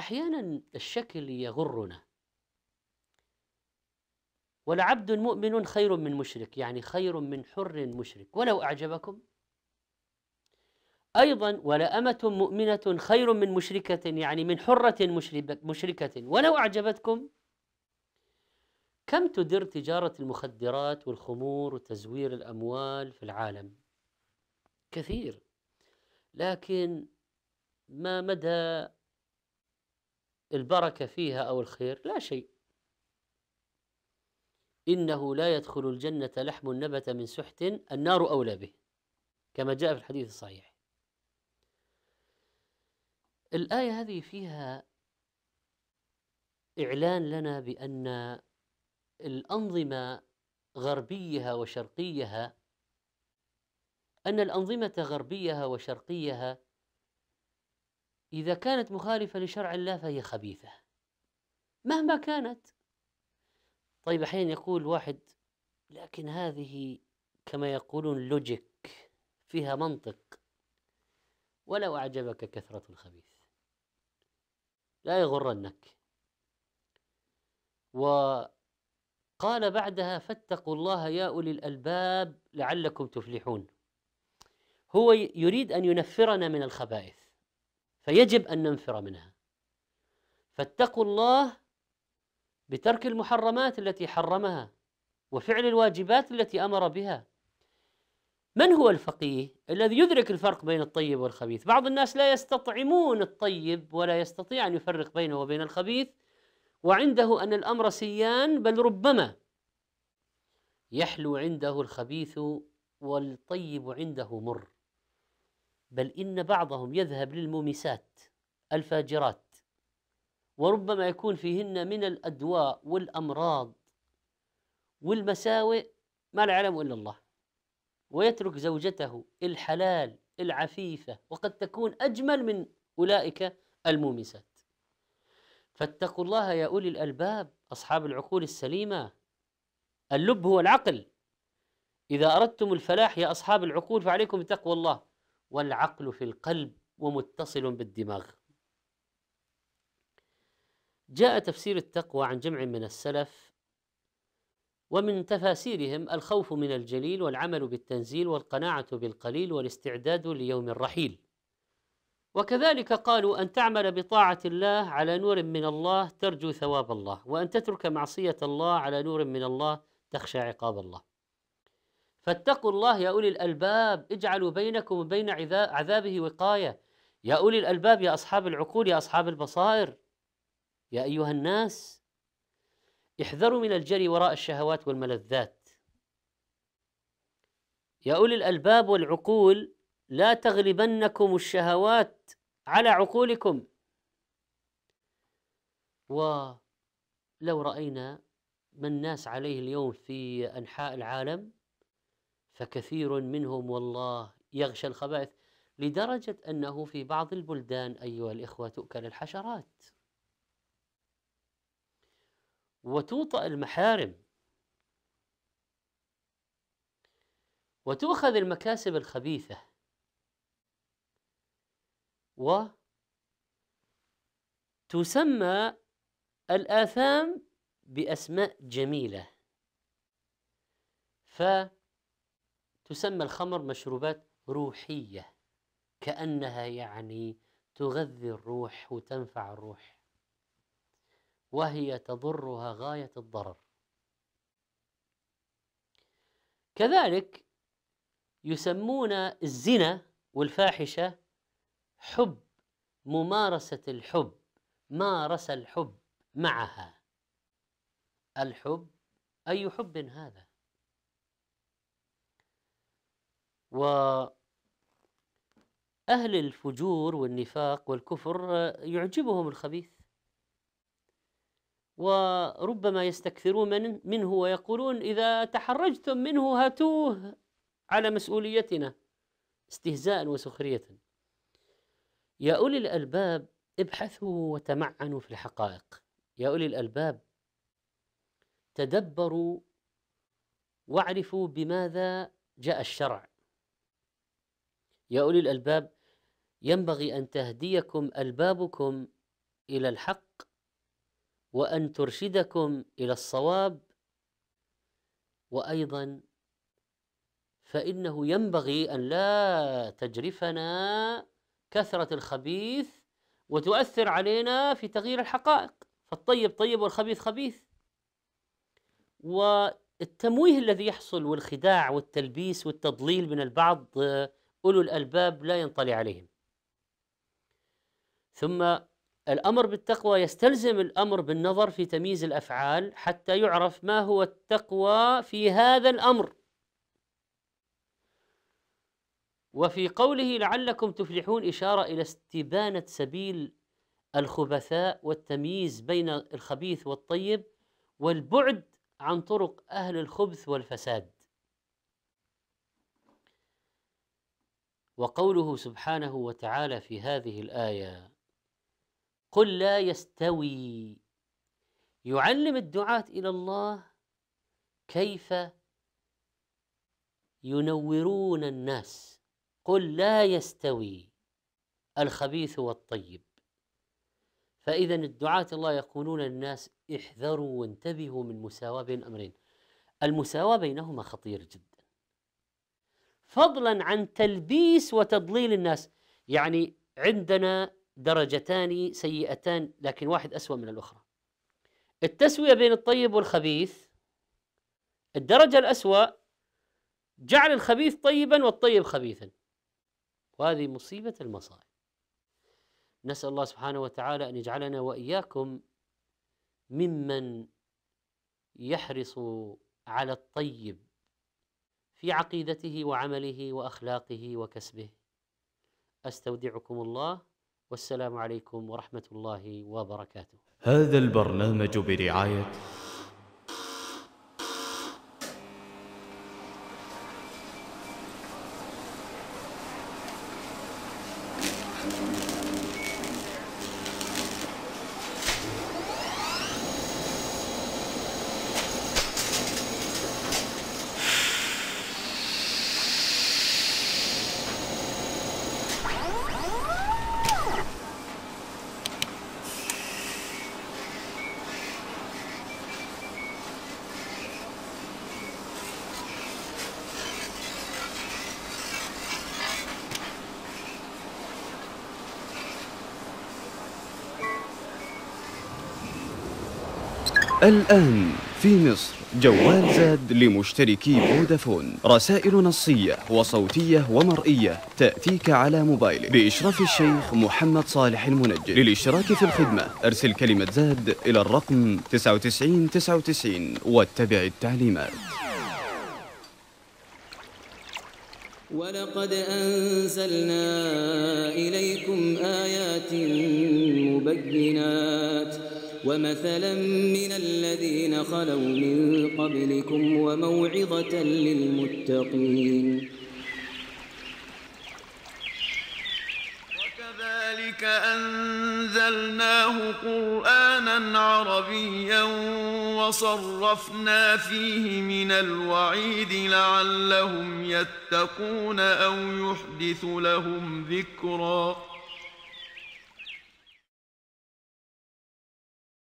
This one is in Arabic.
احيانا الشكل يغرنا ولعبد مؤمن خير من مشرك يعني خير من حر مشرك ولو اعجبكم ايضا ولامه مؤمنه خير من مشركه يعني من حره مشركه ولو اعجبتكم كم تدر تجاره المخدرات والخمور وتزوير الاموال في العالم كثير لكن ما مدى البركة فيها أو الخير لا شيء إنه لا يدخل الجنة لحم نبت من سحت النار أولى به كما جاء في الحديث الصحيح الآية هذه فيها إعلان لنا بأن الأنظمة غربيها وشرقيها أن الأنظمة غربيها وشرقيها إذا كانت مخالفة لشرع الله فهي خبيثة مهما كانت طيب أحيانا يقول واحد لكن هذه كما يقولون لوجيك فيها منطق ولو أعجبك كثرة الخبيث لا يغرنك وقال بعدها فاتقوا الله يا أولي الألباب لعلكم تفلحون هو يريد أن ينفرنا من الخبائث فيجب ان ننفر منها فاتقوا الله بترك المحرمات التي حرمها وفعل الواجبات التي امر بها من هو الفقيه الذي يدرك الفرق بين الطيب والخبيث بعض الناس لا يستطعمون الطيب ولا يستطيع ان يفرق بينه وبين الخبيث وعنده ان الامر سيان بل ربما يحلو عنده الخبيث والطيب عنده مر بل إن بعضهم يذهب للمومسات الفاجرات وربما يكون فيهن من الأدواء والأمراض والمساوئ ما لا يعلم إلا الله ويترك زوجته الحلال العفيفة وقد تكون أجمل من أولئك المومسات فاتقوا الله يا أولي الألباب أصحاب العقول السليمة اللب هو العقل إذا أردتم الفلاح يا أصحاب العقول فعليكم بتقوى الله والعقل في القلب ومتصل بالدماغ جاء تفسير التقوى عن جمع من السلف ومن تفاسيرهم الخوف من الجليل والعمل بالتنزيل والقناعه بالقليل والاستعداد ليوم الرحيل وكذلك قالوا ان تعمل بطاعه الله على نور من الله ترجو ثواب الله وان تترك معصيه الله على نور من الله تخشى عقاب الله فاتقوا الله يا أولي الألباب اجعلوا بينكم وبين عذابه وقاية يا أولي الألباب يا أصحاب العقول يا أصحاب البصائر يا أيها الناس احذروا من الجري وراء الشهوات والملذات يا أولي الألباب والعقول لا تغلبنكم الشهوات على عقولكم ولو رأينا ما الناس عليه اليوم في أنحاء العالم فكثير منهم والله يغشى الخبائث لدرجة أنه في بعض البلدان أيها الإخوة تؤكل الحشرات وتوطأ المحارم وتؤخذ المكاسب الخبيثة وتسمى الآثام بأسماء جميلة ف تسمى الخمر مشروبات روحية كأنها يعني تغذي الروح وتنفع الروح وهي تضرها غاية الضرر كذلك يسمون الزنا والفاحشة حب ممارسة الحب مارس الحب معها الحب أي حب هذا وأهل الفجور والنفاق والكفر يعجبهم الخبيث وربما يستكثرون منه ويقولون إذا تحرجتم منه هاتوه على مسؤوليتنا استهزاء وسخرية يا أولي الألباب ابحثوا وتمعنوا في الحقائق يا أولي الألباب تدبروا واعرفوا بماذا جاء الشرع يا أولي الألباب ينبغي أن تهديكم ألبابكم إلى الحق وأن ترشدكم إلى الصواب وأيضا فإنه ينبغي أن لا تجرفنا كثرة الخبيث وتؤثر علينا في تغيير الحقائق فالطيب طيب والخبيث خبيث والتمويه الذي يحصل والخداع والتلبيس والتضليل من البعض أولو الألباب لا ينطلي عليهم ثم الأمر بالتقوى يستلزم الأمر بالنظر في تمييز الأفعال حتى يعرف ما هو التقوى في هذا الأمر وفي قوله لعلكم تفلحون إشارة إلى استبانة سبيل الخبثاء والتمييز بين الخبيث والطيب والبعد عن طرق أهل الخبث والفساد وقوله سبحانه وتعالى في هذه الايه قل لا يستوي يعلم الدعاه الى الله كيف ينورون الناس قل لا يستوي الخبيث والطيب فاذا الدعاه الله يقولون للناس احذروا وانتبهوا من مساواه بين امرين المساواه بينهما خطير جدا فضلا عن تلبيس وتضليل الناس يعني عندنا درجتان سيئتان لكن واحد أسوأ من الأخرى التسوية بين الطيب والخبيث الدرجة الأسوأ جعل الخبيث طيبا والطيب خبيثا وهذه مصيبة المصائب نسأل الله سبحانه وتعالى أن يجعلنا وإياكم ممن يحرص على الطيب في عقيدته وعمله واخلاقه وكسبه استودعكم الله والسلام عليكم ورحمه الله وبركاته هذا البرنامج برعايه الآن في مصر جوال زاد لمشتركي فودافون رسائل نصية وصوتية ومرئية تأتيك على موبايلك بإشراف الشيخ محمد صالح المنجد للاشتراك في الخدمة أرسل كلمة زاد إلى الرقم 9999 واتبع التعليمات ولقد أنزلنا إليكم آيات مبينات ومثلا من الذين خلوا من قبلكم وموعظة للمتقين وكذلك أنزلناه قرآنا عربيا وصرفنا فيه من الوعيد لعلهم يتقون أو يحدث لهم ذكرًا